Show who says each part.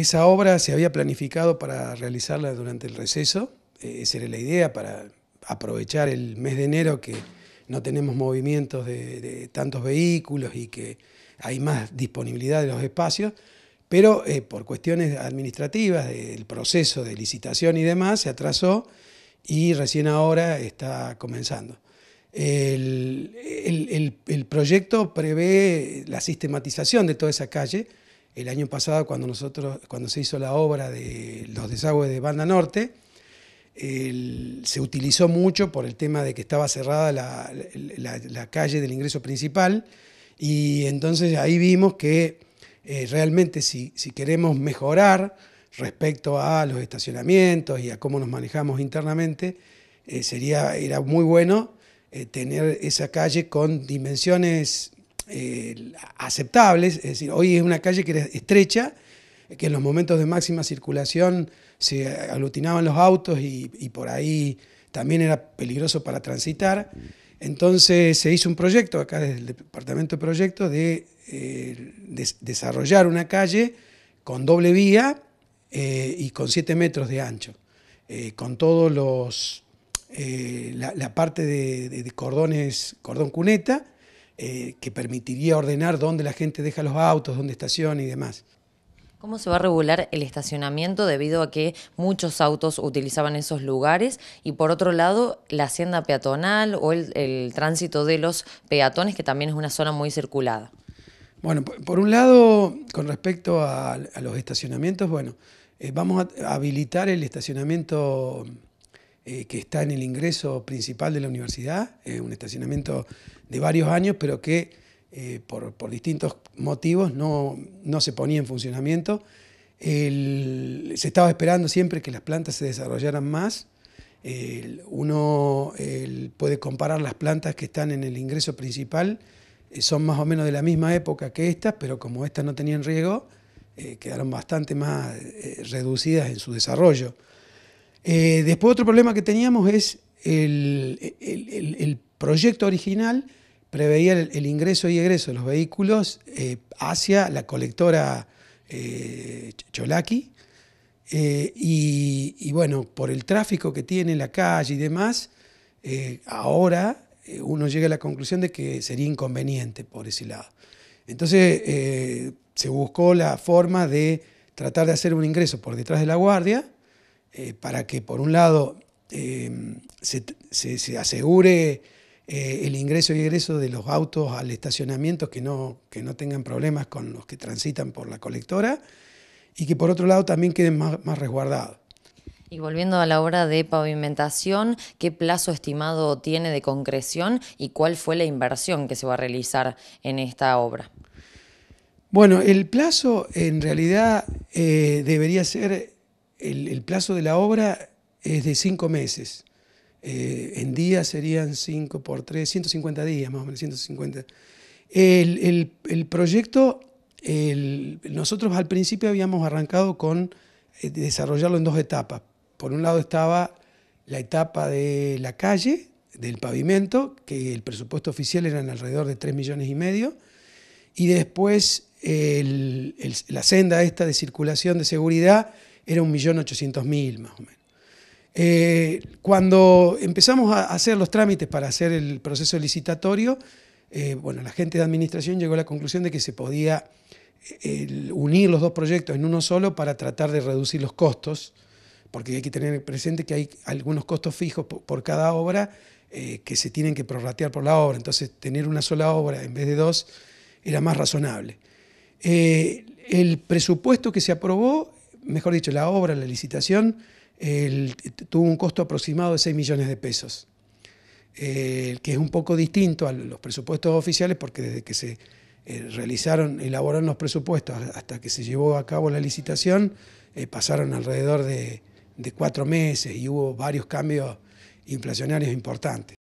Speaker 1: esa obra se había planificado para realizarla durante el receso, eh, esa era la idea, para aprovechar el mes de enero que no tenemos movimientos de, tantos vehículos y que hay más disponibilidad de los espacios, pero eh, por cuestiones administrativas del proceso de licitación y demás se atrasó y recién ahora está comenzando. el proyecto prevé la sistematización de toda esa calle, el año pasado cuando, nosotros, cuando se hizo la obra de los desagües de Banda Norte, se utilizó mucho por el tema de que estaba cerrada la, calle del ingreso principal y entonces ahí vimos que eh, realmente si, si, queremos mejorar respecto a los estacionamientos y a cómo nos manejamos internamente, eh, sería, era muy bueno eh, tener esa calle con dimensiones aceptables, es decir, hoy es una calle que era estrecha, que en los momentos de máxima circulación se aglutinaban los autos y, por ahí también era peligroso para transitar. Entonces se hizo un proyecto, acá desde el Departamento de Proyectos, de, eh, desarrollar una calle con doble vía eh, y con 7 metros de ancho, eh, con todos los, la, parte de, de, cordones, cordón cuneta, eh, que permitiría ordenar dónde la gente deja los autos, dónde estaciona y demás.
Speaker 2: ¿Cómo se va a regular el estacionamiento debido a que muchos autos utilizaban esos lugares? Y por otro lado, la hacienda peatonal o el, tránsito de los peatones, que también es una zona muy circulada.
Speaker 1: Bueno, por un lado, con respecto a, los estacionamientos, bueno, eh, vamos a habilitar el estacionamiento eh, que está en el ingreso principal de la universidad, eh, un estacionamiento de varios años, pero que eh, por, distintos motivos no, no, se ponía en funcionamiento. se estaba esperando siempre que las plantas se desarrollaran más. uno puede comparar las plantas que están en el ingreso principal, son más o menos de la misma época que estas, pero como estas no tenían riego, quedaron bastante más reducidas en su desarrollo. Eh, después otro problema que teníamos es el, el, proyecto original preveía el, ingreso y egreso de los vehículos eh, hacia la colectora eh, Cholaki y, y, bueno, por el tráfico que tiene la calle y demás, ahora uno llega a la conclusión de que sería inconveniente por ese lado. Entonces se buscó la forma de tratar de hacer un ingreso por detrás de la guardia, eh, para que, por un lado, em, se, asegure eh, el ingreso y egreso de los autos al estacionamiento, que no, que no tengan problemas con los que transitan por la colectora, y que, por otro lado, también queden más, resguardados.
Speaker 2: Y volviendo a la obra de pavimentación, ¿qué plazo estimado tiene de concreción y cuál fue la inversión que se va a realizar en esta obra?
Speaker 1: Bueno, el plazo en realidad eh, debería ser el, plazo de la obra es de cinco meses. Eh, en días serían cinco por 3, 150 días más o menos, 150. El, proyecto, nosotros al principio habíamos arrancado con eh, desarrollarlo en dos etapas. Por un lado estaba la etapa de la calle, del pavimento, que el presupuesto oficial era en alrededor de 3 millones y medio, y después la senda esta de circulación de seguridad era 1.800.000 más o menos. Eh, cuando empezamos a hacer los trámites para hacer el proceso licitatorio, eh, bueno, la gente de administración llegó a la conclusión de que se podía unir los dos proyectos en uno solo para tratar de reducir los costos, porque hay que tener presente que hay algunos costos fijos por cada obra eh, que se tienen que prorratear por la obra, entonces tener una sola obra en vez de dos era más razonable. el presupuesto que se aprobó mejor dicho, la obra, la licitación, tuvo un costo aproximado de 6 millones de pesos, eh, que es un poco distinto a los presupuestos oficiales porque desde que se eh, realizaron, elaboraron los presupuestos hasta que se llevó a cabo la licitación, eh, pasaron alrededor de cuatro meses y hubo varios cambios inflacionarios importantes.